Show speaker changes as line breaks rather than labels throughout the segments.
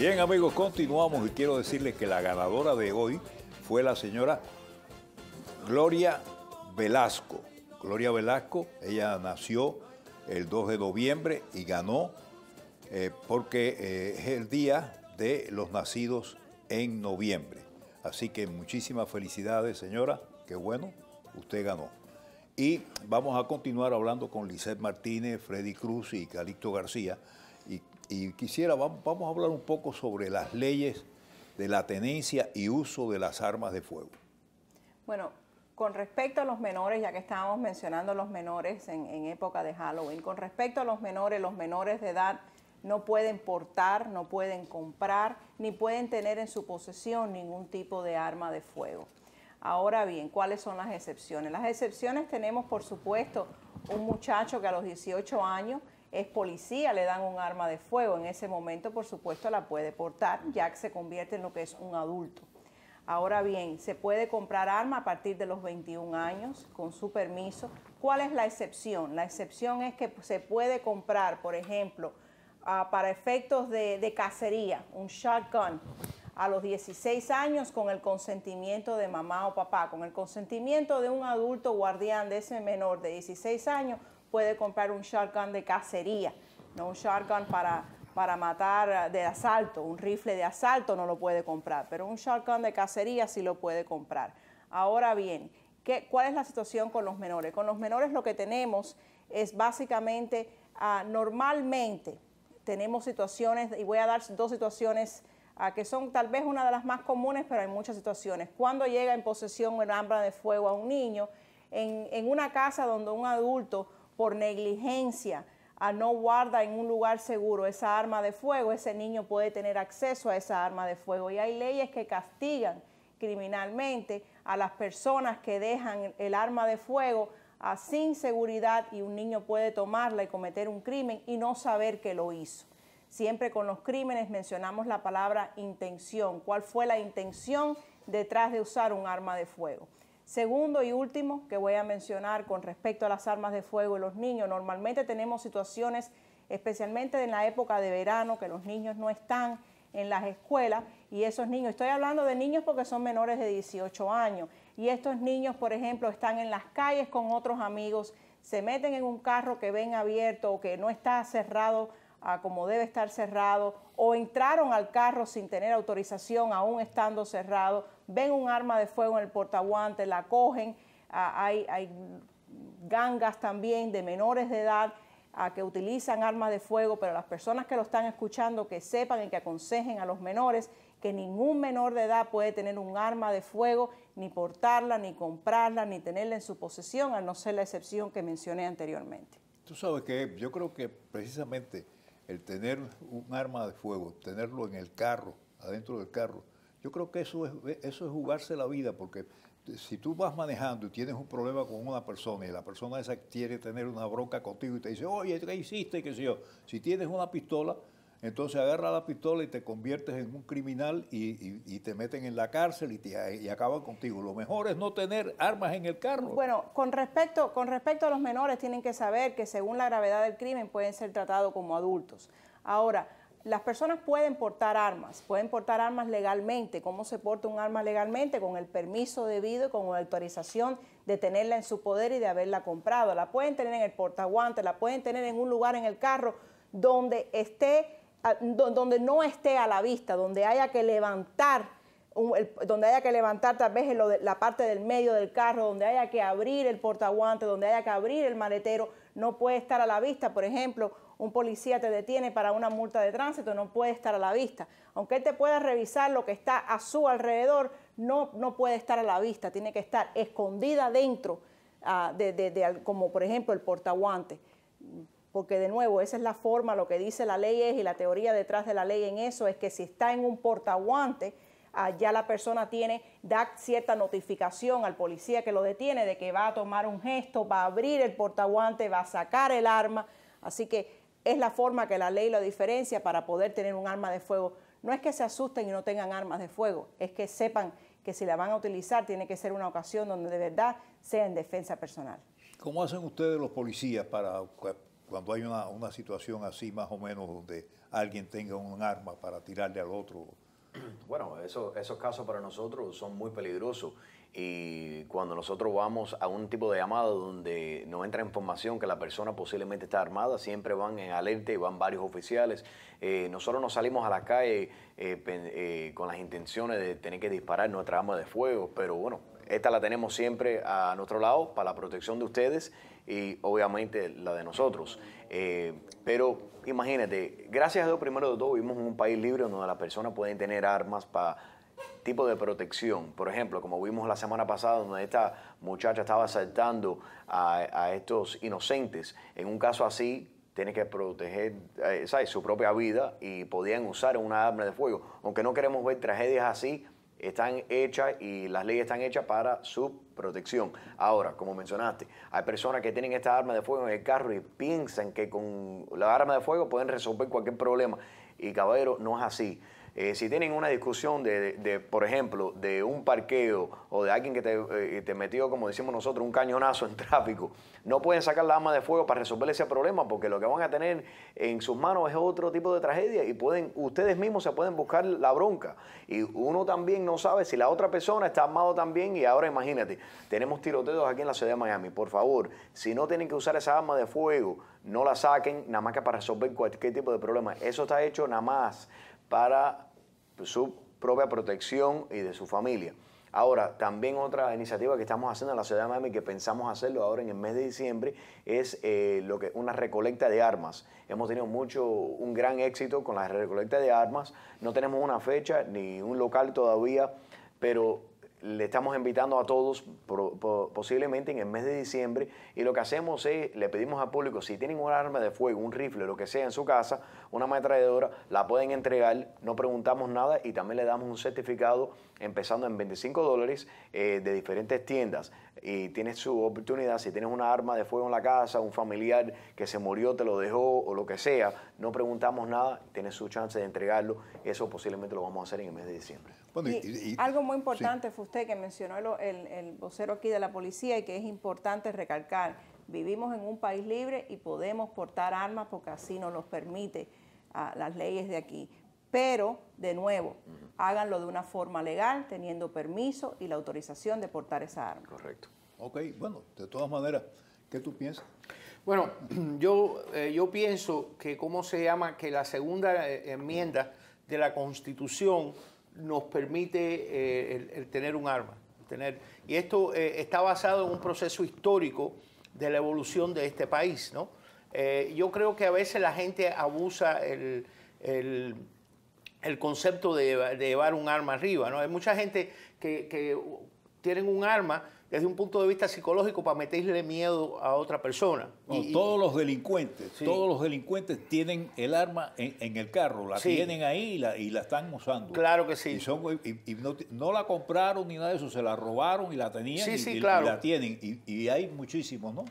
Bien, amigos, continuamos y quiero decirles que la ganadora de hoy fue la señora Gloria Velasco. Gloria Velasco, ella nació el 2 de noviembre y ganó eh, porque eh, es el día de los nacidos en noviembre. Así que muchísimas felicidades, señora. Qué bueno, usted ganó. Y vamos a continuar hablando con Lisette Martínez, Freddy Cruz y Calixto García y quisiera, vamos a hablar un poco sobre las leyes de la tenencia y uso de las armas de fuego.
Bueno, con respecto a los menores, ya que estábamos mencionando los menores en, época de Halloween, con respecto a los menores, los menores de edad no pueden portar, no pueden comprar, ni pueden tener en su posesión ningún tipo de arma de fuego. Ahora bien, ¿cuáles son las excepciones? Las excepciones tenemos, por supuesto, un muchacho que a los 18 años es policía, le dan un arma de fuego. En ese momento, por supuesto, la puede portar, ya que se convierte en lo que es un adulto. Ahora bien, se puede comprar arma a partir de los 21 años con su permiso. ¿Cuál es la excepción? La excepción es que se puede comprar, por ejemplo, ah, para efectos de, de cacería, un shotgun a los 16 años con el consentimiento de mamá o papá, con el consentimiento de un adulto guardián de ese menor de 16 años, puede comprar un shotgun de cacería, no un shotgun para, para matar de asalto, un rifle de asalto no lo puede comprar, pero un shotgun de cacería sí lo puede comprar. Ahora bien, ¿qué, ¿cuál es la situación con los menores? Con los menores lo que tenemos es básicamente, ah, normalmente tenemos situaciones, y voy a dar dos situaciones ah, que son tal vez una de las más comunes, pero hay muchas situaciones. Cuando llega en posesión una arma de fuego a un niño, en, en una casa donde un adulto por negligencia a no guarda en un lugar seguro esa arma de fuego, ese niño puede tener acceso a esa arma de fuego. Y hay leyes que castigan criminalmente a las personas que dejan el arma de fuego a ah, sin seguridad y un niño puede tomarla y cometer un crimen y no saber que lo hizo. Siempre con los crímenes mencionamos la palabra intención, cuál fue la intención detrás de usar un arma de fuego. Segundo y último que voy a mencionar con respecto a las armas de fuego y los niños, normalmente tenemos situaciones, especialmente en la época de verano, que los niños no están en las escuelas y esos niños, estoy hablando de niños porque son menores de 18 años, y estos niños, por ejemplo, están en las calles con otros amigos, se meten en un carro que ven abierto o que no está cerrado a como debe estar cerrado o entraron al carro sin tener autorización, aún estando cerrado, ven un arma de fuego en el portaguante, la cogen, hay, hay gangas también de menores de edad a que utilizan armas de fuego, pero las personas que lo están escuchando que sepan y que aconsejen a los menores que ningún menor de edad puede tener un arma de fuego, ni portarla, ni comprarla, ni tenerla en su posesión, a no ser la excepción que mencioné anteriormente.
Tú sabes que yo creo que precisamente el tener un arma de fuego, tenerlo en el carro, adentro del carro, yo creo que eso es, eso es jugarse la vida, porque si tú vas manejando y tienes un problema con una persona y la persona esa quiere tener una bronca contigo y te dice, oye, ¿qué hiciste? Si tienes una pistola, entonces agarra la pistola y te conviertes en un criminal y, te meten en la cárcel y, te, y, acaban contigo. Lo mejor es no tener armas en el carro.
Bueno, con respecto, con respecto a los menores, tienen que saber que según la gravedad del crimen pueden ser tratados como adultos. Ahora, las personas pueden portar armas, pueden portar armas legalmente. ¿Cómo se porta un arma legalmente? Con el permiso debido y con la autorización de tenerla en su poder y de haberla comprado. La pueden tener en el portaguante, la pueden tener en un lugar en el carro donde esté donde no esté a la vista, donde haya que levantar donde haya que levantar tal vez la parte del medio del carro, donde haya que abrir el portaguante, donde haya que abrir el maletero, no puede estar a la vista. Por ejemplo, un policía te detiene para una multa de tránsito, no puede estar a la vista. Aunque él te pueda revisar lo que está a su alrededor, no, no puede estar a la vista, tiene que estar escondida dentro, ah, como por ejemplo el portaguante porque de nuevo esa es la forma, lo que dice la ley es y la teoría detrás de la ley en eso es que si está en un portaguante, ah, ya la persona tiene, da cierta notificación al policía que lo detiene de que va a tomar un gesto, va a abrir el portaguante, va a sacar el arma, así que es la forma que la ley lo diferencia para poder tener un arma de fuego. No es que se asusten y no tengan armas de fuego, es que sepan que si la van a utilizar tiene que ser una ocasión donde de verdad sea en defensa personal.
¿Cómo hacen ustedes los policías para pues, cuando hay una, situación así más o menos donde alguien tenga un arma para tirarle al otro.
Bueno, esos casos para nosotros son muy peligrosos y cuando nosotros vamos a un tipo de llamada donde no entra información que la persona posiblemente está armada, siempre van en alerta y van varios oficiales. Eh, nosotros no salimos a la calle eh, eh, con las intenciones de tener que disparar nuestra arma de fuego, pero bueno, esta la tenemos siempre a nuestro lado para la protección de ustedes y obviamente la de nosotros. Eh, pero imagínate, gracias a Dios primero de todo vivimos en un país libre donde las personas pueden tener armas para tipo de protección. Por ejemplo, como vimos la semana pasada, donde esta muchacha estaba asaltando a, estos inocentes. En un caso así, tiene que proteger eh, su propia vida y podían usar una arma de fuego. Aunque no queremos ver tragedias así, están hechas y las leyes están hechas para su protección. Ahora, como mencionaste, hay personas que tienen estas armas de fuego en el carro y piensan que con la arma de fuego pueden resolver cualquier problema. Y caballero, no es así. Eh, si tienen una discusión de, por ejemplo, de un parqueo o de alguien que te, eh, metió, como decimos nosotros, un cañonazo en tráfico, no pueden sacar la arma de fuego para resolver ese problema porque lo que van a tener en sus manos es otro tipo de tragedia y pueden, ustedes mismos se pueden buscar la bronca. Y uno también no sabe si la otra persona está armado también y ahora imagínate, tenemos tiroteos aquí en la ciudad de Miami. Por favor, si no tienen que usar esa arma de fuego, no la saquen nada más que para resolver cualquier tipo de problema. Eso está hecho nada más para su propia protección y de su familia. Ahora, también otra iniciativa que estamos haciendo en la ciudad de Miami, que pensamos hacerlo ahora en el mes de diciembre, es eh, lo que, una recolecta de armas. Hemos tenido mucho, un gran éxito con la recolecta de armas. No tenemos una fecha ni un local todavía, pero le estamos invitando a todos posiblemente en el mes de diciembre y lo que hacemos es, le pedimos al público, si tienen un arma de fuego, un rifle, lo que sea en su casa, una ametralladora, la pueden entregar, no preguntamos nada y también le damos un certificado empezando en 25 dólares eh, de diferentes tiendas. Y tienes su oportunidad, si tienes un arma de fuego en la casa, un familiar que se murió, te lo dejó o lo que sea, no preguntamos nada, tienes su chance de entregarlo, eso posiblemente lo vamos a hacer en el mes de diciembre algo
muy importante fue usted que mencionó el, vocero aquí de la policía y que es importante recalcar, vivimos en un país libre y podemos portar armas porque así nos los permite ah, las leyes de aquí. Pero, de nuevo, háganlo de una forma legal, teniendo permiso y la autorización de portar esa arma. Correcto.
Ok, bueno, de todas maneras, ¿qué tú piensas? Bueno, yo, eh,
yo pienso que, ¿cómo se llama? Que la segunda eh, enmienda de la Constitución nos permite eh, tener un arma. y esto eh, está basado en un proceso histórico de la evolución de este país. Eh, yo creo que a veces la gente abusa el, concepto de, llevar un arma arriba. Hay mucha gente que, que tienen un arma desde un punto de vista psicológico para meterle miedo a otra persona. todos
los delincuentes, todos los delincuentes tienen el arma en, el carro, la tienen ahí y la, están usando. Claro que sí. Y, son, no, la compraron ni nada de eso, se la robaron y la tenían y, la tienen. y hay muchísimos, ¿no?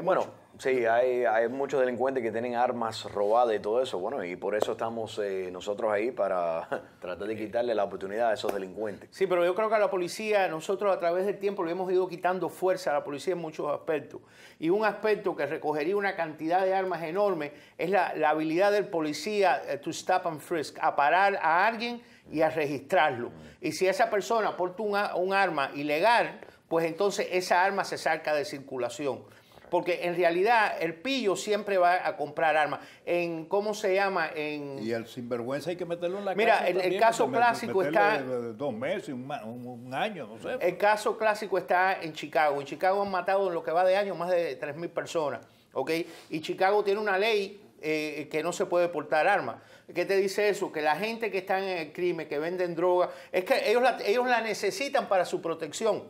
bueno, sí, hay, muchos delincuentes que tienen armas robadas y todo eso. Bueno, y por eso estamos eh, nosotros ahí para tratar de quitarle la oportunidad a esos delincuentes.
Sí, pero yo creo que a la policía, nosotros a través del tiempo le hemos ido quitando fuerza a la policía en muchos aspectos. Y un aspecto que recogería una cantidad de armas enorme es la, habilidad del policía eh, to stop and frisk, a parar a alguien y a registrarlo. Y si esa persona porta un arma ilegal, pues entonces esa arma se saca de circulación porque en realidad el pillo siempre va a comprar armas. En, ¿Cómo se llama? En... Y el sinvergüenza hay que
meterlo en la Mira, el, el, caso clásico está... Dos meses, un, año, no sé. El
caso clásico está en Chicago. En Chicago han matado en lo que va de año más de 3.000 personas. ¿ok? Y Chicago tiene una ley eh, que no se puede portar armas. ¿Qué te dice eso? Que la gente que está en el crimen, que venden droga, es que ellos ellos la necesitan para su protección.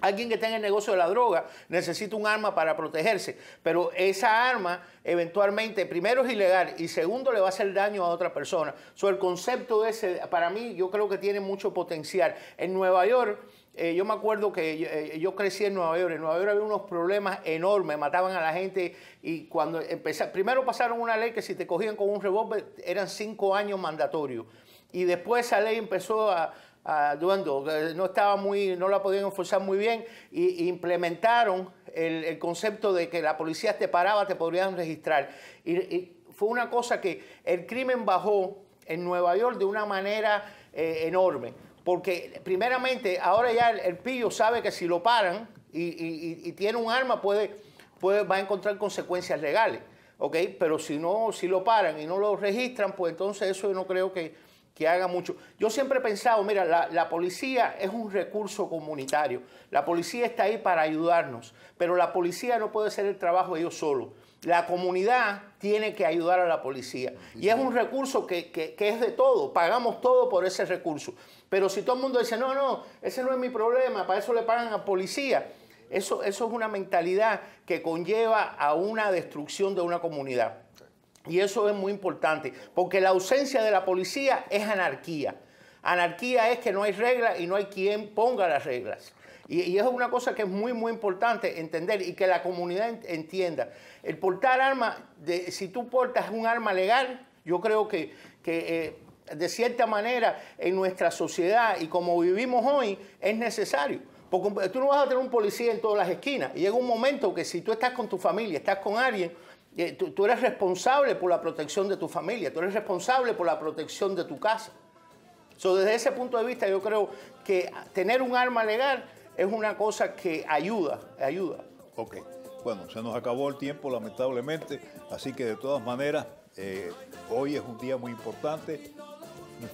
Alguien que está en el negocio de la droga necesita un arma para protegerse, pero esa arma eventualmente, primero es ilegal y segundo le va a hacer daño a otra persona. el concepto ese, para mí, yo creo que tiene mucho potencial. En Nueva York, eh, yo me acuerdo que eh, eh, yo, crecí en Nueva York. En Nueva York había unos problemas enormes, mataban a la gente y cuando empezaron, primero pasaron una ley que si te cogían con un revólver eran cinco años mandatorio. Y después esa ley empezó a, no estaba muy, no la podían enforzar muy bien y, implementaron el, concepto de que la policía te paraba, te podrían registrar. Y, fue una cosa que el crimen bajó en Nueva York de una manera eh, enorme, porque primeramente ahora ya el, pillo sabe que si lo paran y, tiene un arma puede, va a encontrar consecuencias legales. Pero si no, si lo paran y no lo registran, pues entonces eso yo no creo que, que haga mucho. Yo siempre he pensado, mira, la, policía es un recurso comunitario. La policía está ahí para ayudarnos, pero la policía no puede hacer el trabajo de ellos solo. La comunidad tiene que ayudar a la policía. Y es un recurso que, es de todo. Pagamos todo por ese recurso. Pero si todo el mundo dice, no, no, ese no es mi problema, para eso le pagan a policía. Eso, eso es una mentalidad que conlleva a una destrucción de una comunidad. Y eso es muy importante, porque la ausencia de la policía es anarquía. Anarquía es que no hay reglas y no hay quien ponga las reglas. Y, eso es una cosa que es muy, muy importante entender y que la comunidad entienda. El portar arma, si tú portas un arma legal, yo creo que, que eh, de cierta manera en nuestra sociedad y como vivimos hoy es necesario. Porque eh, tú no vas a tener un policía en todas las esquinas. Y llega un momento que si tú estás con tu familia, estás con alguien, eh, tú, eres responsable por la protección de tu familia, tú eres responsable por la protección de tu casa. So, desde ese punto de vista, yo creo que tener un arma legal es una cosa que
ayuda, ayuda. Ok, bueno, se nos acabó el tiempo lamentablemente, así que de todas maneras, eh, hoy es un día muy importante.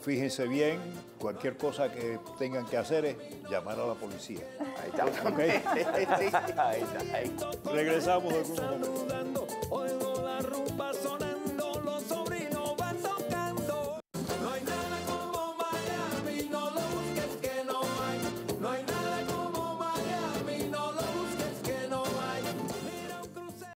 Fíjense bien, cualquier cosa que tengan que hacer es llamar a la policía. Ahí está. Okay.
Ahí está.
Regresamos de algún momento. Oigo la rumba.